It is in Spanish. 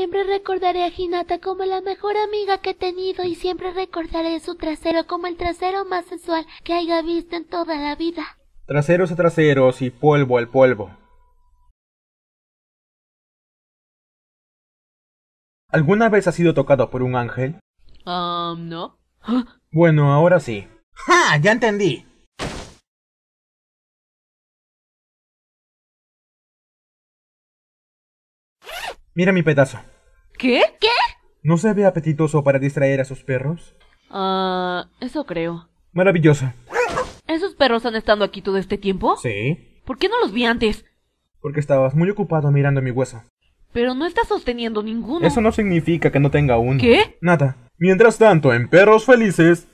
Siempre recordaré a Hinata como la mejor amiga que he tenido y siempre recordaré su trasero como el trasero más sensual que haya visto en toda la vida. Traseros a traseros y polvo al polvo. ¿Alguna vez has sido tocado por un ángel? Um, no. Bueno, ahora sí. ¡Ja! Ah, ya entendí. Mira mi pedazo. ¿Qué? ¿Qué? ¿No se ve apetitoso para distraer a sus perros? Ah, eso creo. Maravilloso. ¿Esos perros han estado aquí todo este tiempo? Sí. ¿Por qué no los vi antes? Porque estabas muy ocupado mirando mi hueso. Pero no estás sosteniendo ninguno. Eso no significa que no tenga uno. ¿Qué? Nada. Mientras tanto, en Perros Felices,